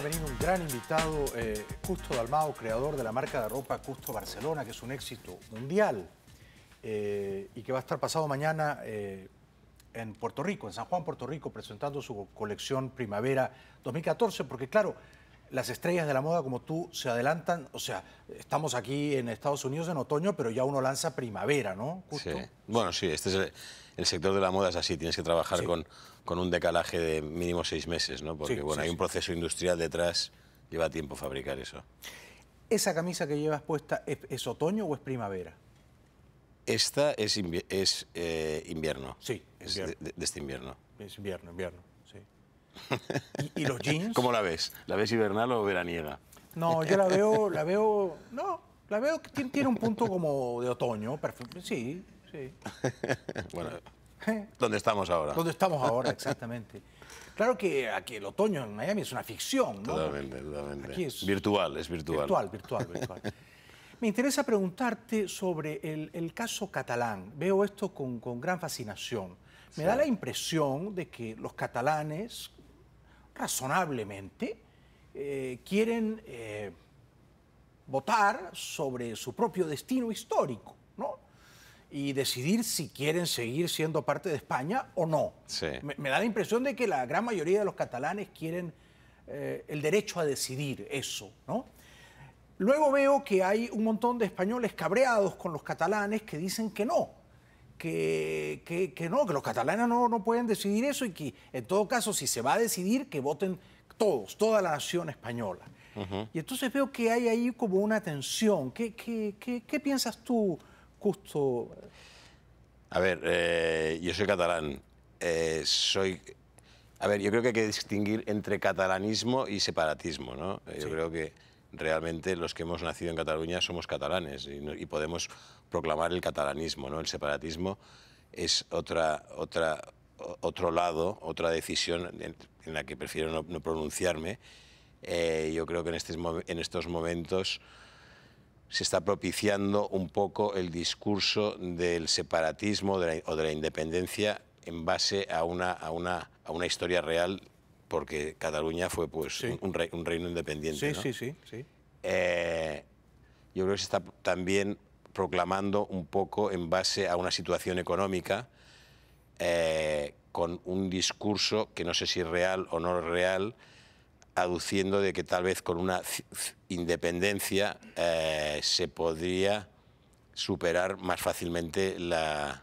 Ha venido un gran invitado, eh, Custo Dalmao, creador de la marca de ropa Custo Barcelona, que es un éxito mundial eh, y que va a estar pasado mañana eh, en Puerto Rico, en San Juan, Puerto Rico, presentando su colección Primavera 2014, porque claro, las estrellas de la moda como tú se adelantan, o sea, estamos aquí en Estados Unidos en otoño, pero ya uno lanza primavera, ¿no? Bueno, sí, este es el, el sector de la moda es así, tienes que trabajar con, con un decalaje de mínimo seis meses, ¿no? Porque bueno, hay un proceso industrial detrás, lleva tiempo fabricar eso. ¿Esa camisa que llevas puesta es, otoño o es primavera? Esta es, es eh, invierno. Sí, de, este invierno. Es invierno, invierno, sí. ¿Y, los jeans? ¿Cómo la ves? ¿La ves invernal o veraniega? No, yo la veo, la veo, no, la veo que tiene un punto como de otoño, perfecto, sí, Sí. bueno, ¿Eh? ¿dónde estamos ahora? ¿Dónde estamos ahora, exactamente? Claro que aquí el otoño en Miami es una ficción, ¿no? Totalmente, totalmente. es virtual, es virtual. Virtual, virtual, virtual. Me interesa preguntarte sobre el, caso catalán. Veo esto con, gran fascinación. Me da la impresión de que los catalanes, razonablemente, eh, quieren eh, votar sobre su propio destino histórico y decidir si quieren seguir siendo parte de España o no. Me, da la impresión de que la gran mayoría de los catalanes quieren eh, el derecho a decidir eso, ¿no? Luego veo que hay un montón de españoles cabreados con los catalanes que dicen que no, que, no, que los catalanes no, pueden decidir eso y que en todo caso si se va a decidir que voten todos, toda la nación española. Y entonces veo que hay ahí como una tensión. qué, qué piensas tú justo? A ver, eh, yo soy catalán. Eh, soy. A ver, yo creo que hay que distinguir entre catalanismo y separatismo, ¿no? Eh, yo creo que realmente los que hemos nacido en Cataluña somos catalanes y, podemos proclamar el catalanismo, ¿no? El separatismo es otra, otra, otro lado, otra decisión en, la que prefiero no, pronunciarme. yo creo que en, este, en estos momentos se está propiciando un poco el discurso del separatismo o de la independencia en base a una, a una, historia real, porque Cataluña fue pues, un, reino independiente. Sí, sí, sí. Eh, yo creo que se está también proclamando un poco en base a una situación económica eh, con un discurso que no sé si es real o no real, aduciendo de que tal vez con una independencia eh, se podría superar más fácilmente la,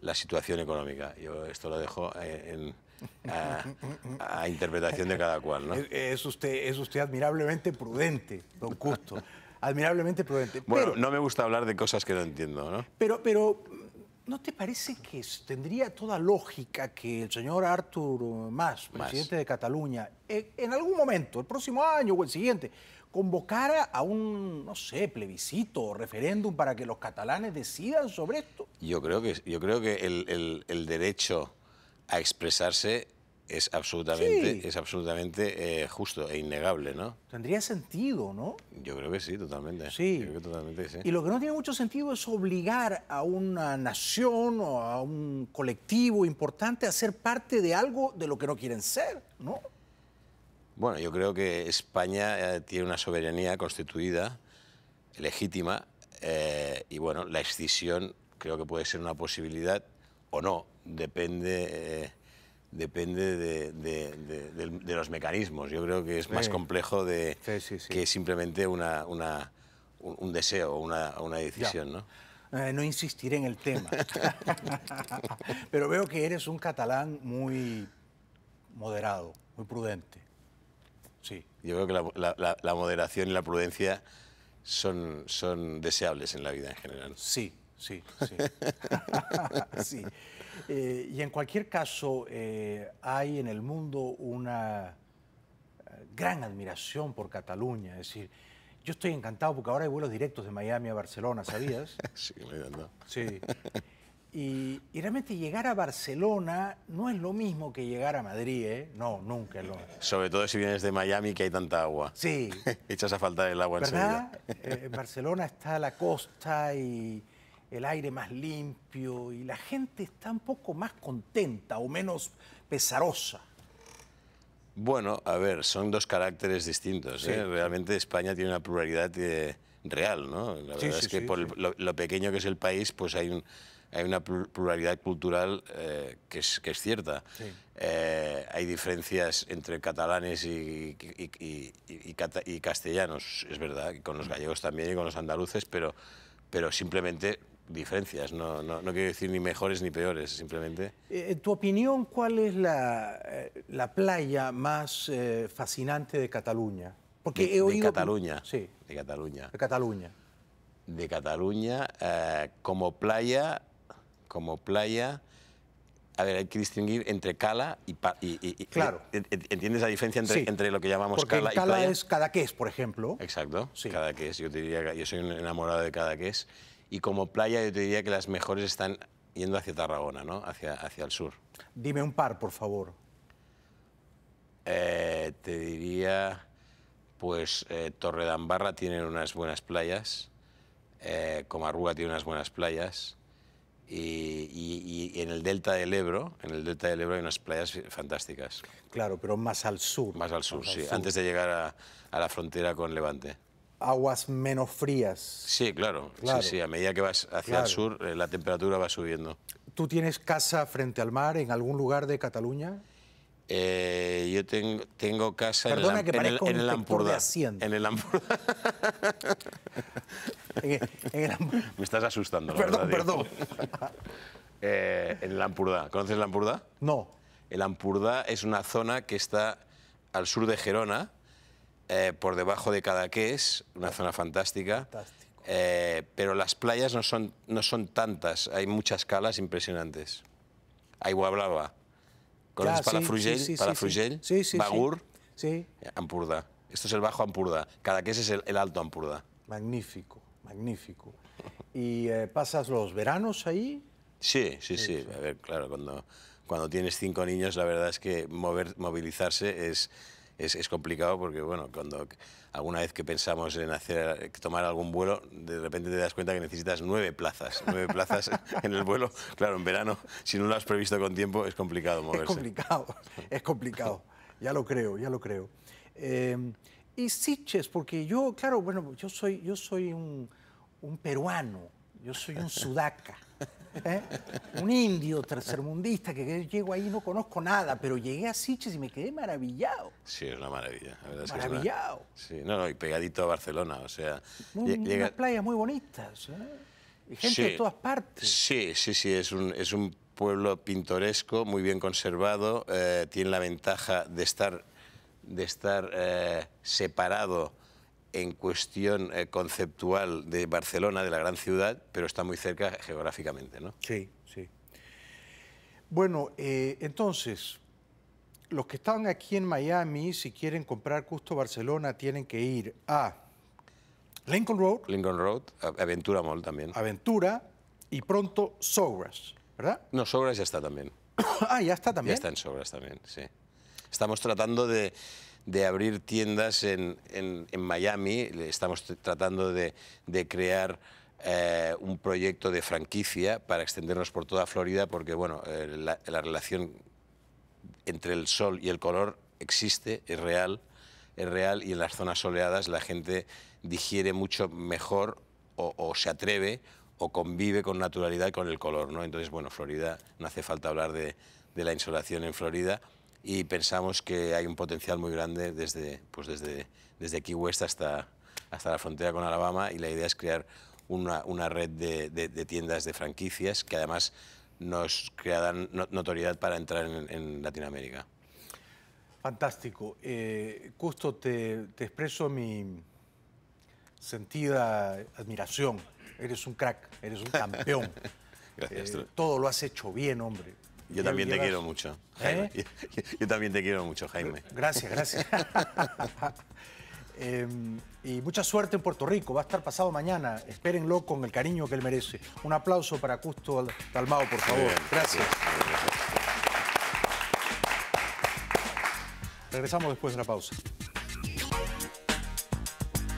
la, situación económica. Yo esto lo dejo eh, en, a, interpretación de cada cual. ¿no? Es, usted, es usted admirablemente prudente, don Custo. admirablemente prudente. Bueno, no me gusta hablar de cosas que no entiendo, ¿no? Pero, pero ¿No te parece que tendría toda lógica que el señor Artur eh, Mas, presidente de Cataluña, e, en algún momento, el próximo año o el siguiente, convocara a un, no sé, plebiscito o referéndum para que los catalanes decidan sobre esto? Yo creo que, yo creo que el derecho a expresarse es absolutamente, es absolutamente eh, justo e innegable, ¿no? Tendría sentido, ¿no? Yo creo que sí, totalmente. Sí. totalmente Y lo que no tiene mucho sentido es obligar a una nación o a un colectivo importante a ser parte de algo de lo que no quieren ser, ¿no? Bueno, yo creo que España eh, tiene una soberanía constituida, legítima, eh, y bueno, la excisión creo que puede ser una posibilidad o no, depende depende de, de, los mecanismos. Yo creo que es más complejo de, que simplemente una, un deseo o una, una, decisión. ¿no? Eh, no insistiré en el tema. Pero veo que eres un catalán muy moderado, muy prudente. Sí. Yo creo que la, moderación y la prudencia son, son deseables en la vida en general. sí, sí. sí. Eh, y en cualquier caso, eh, hay en el mundo una eh, gran admiración por Cataluña. Es decir, yo estoy encantado porque ahora hay vuelos directos de Miami a Barcelona, ¿sabías? sí, me Sí. Y, realmente llegar a Barcelona no es lo mismo que llegar a Madrid, ¿eh? No, nunca es lo mismo. Sobre todo si vienes de Miami, que hay tanta agua. Sí. Echas a falta el agua en enseguida. ¿Verdad? en Barcelona está la costa y el aire más limpio y la gente está un poco más contenta o menos pesarosa. Bueno, a ver, son dos caracteres distintos. ¿eh? Realmente España tiene una pluralidad eh, real, ¿no? La verdad es que por lo, pequeño que es el país, pues hay, un, hay una pluralidad cultural eh, que, es, que, es, cierta. hay diferencias entre catalanes y, y, castellanos, es verdad, con los gallegos también y con los andaluces, pero, pero simplemente diferencias, no, no, no, quiero decir ni mejores ni peores, simplemente. Eh, en tu opinión, ¿cuál es la, eh, playa más eh, fascinante de Cataluña? Porque de, he Cataluña. Sí. De Cataluña. De Cataluña. De Cataluña, como playa, como playa... A ver, hay que distinguir entre cala y... claro. E, e, ¿Entiendes la diferencia entre, lo que llamamos cala, y playa? cala es cadaqués, por ejemplo. Exacto, sí. cadaqués. Yo diría, yo soy enamorado de cada cadaqués y como playa yo te diría que las mejores están yendo hacia Tarragona, ¿no? Hacia, hacia el sur. Dime un par, por favor. Eh, te diría, pues eh, Torredambarra tiene unas buenas playas, eh, Comarruga tiene unas buenas playas. Y, en el delta del Ebro, en el delta del Ebro hay unas playas fantásticas. Claro, pero más al sur. Más al sur, sí, antes de llegar a la frontera con Levante aguas menos frías. Sí, claro. Sí, sí, a medida que vas hacia el sur, eh, la temperatura va subiendo. ¿Tú tienes casa frente al mar en algún lugar de Cataluña? Eh, yo tengo, tengo casa en, que en el, en En el Ampurdá. Me estás asustando, Perdón, perdón. Eh, en el ¿Conoces el Ampurdá? No. El Ampurdá es una zona que está al sur de Gerona, eh, por debajo de Cadaqués, una zona fantástica. Eh, pero las playas no son, no son tantas, hay muchas calas impresionantes. Hay Guablava. ¿Conoces sí, Sí, sí, Ampurda. Esto es el bajo Ampurda. Cadaqués es el, alto Ampurda. Magnífico, magnífico. ¿Y eh, pasas los veranos ahí? Sí, sí, sí. A ver, claro, cuando, cuando tienes cinco niños, la verdad es que mover, movilizarse es es, complicado porque, bueno, cuando alguna vez que pensamos en hacer, tomar algún vuelo, de repente te das cuenta que necesitas nueve plazas, nueve plazas en el vuelo. Claro, en verano, si no lo has previsto con tiempo, es complicado moverse. Es complicado, es complicado, ya lo creo, ya lo creo. Eh, y Siches, porque yo, claro, bueno, yo soy, yo soy un, un peruano, yo soy un sudaca. ¿Eh? un indio tercermundista que, llego ahí no conozco nada, pero llegué a Siches y me quedé maravillado. Sí, es una maravilla. maravillado. Sí, no, no, y pegadito a Barcelona, o sea... Muy, llega... playas muy bonitas, ¿eh? gente de todas partes. Sí, sí, sí, es un, es un pueblo pintoresco, muy bien conservado, eh, tiene la ventaja de estar, de estar separado en cuestión eh, conceptual de Barcelona, de la gran ciudad, pero está muy cerca geográficamente, ¿no? Sí, sí. Bueno, eh, entonces, los que están aquí en Miami, si quieren comprar justo Barcelona, tienen que ir a Lincoln Road. Lincoln Road, Aventura Mall también. Aventura y pronto Sobras, ¿verdad? No, Sobras ya está también. ah, ya está también. Ya está en Sobras también, sí. Estamos tratando de de abrir tiendas en, Miami. Estamos tratando de, crear eh, un proyecto de franquicia para extendernos por toda Florida porque bueno, eh, la, relación entre el sol y el color existe, es real, es real y en las zonas soleadas la gente digiere mucho mejor o, se atreve o convive con naturalidad con el color. ¿no? Entonces, bueno, Florida, no hace falta hablar de, de la insolación en Florida, y pensamos que hay un potencial muy grande desde, pues desde, desde Key West hasta, hasta la frontera con Alabama y la idea es crear una, red de, tiendas de franquicias que además nos crearán notoriedad para entrar en, Latinoamérica. Fantástico. Eh, te, expreso mi sentida admiración. Eres un crack, eres un campeón. Gracias, eh, todo lo has hecho bien, hombre. ¿Eh? Yo también te quiero mucho, Jaime. Yo, también te quiero mucho, Jaime. Gracias, gracias. Em, y mucha suerte en Puerto Rico. Va a estar pasado mañana. Espérenlo con el cariño que él merece. Un aplauso para Custo Dalmao, por favor. gracias. Regresamos después de la pausa.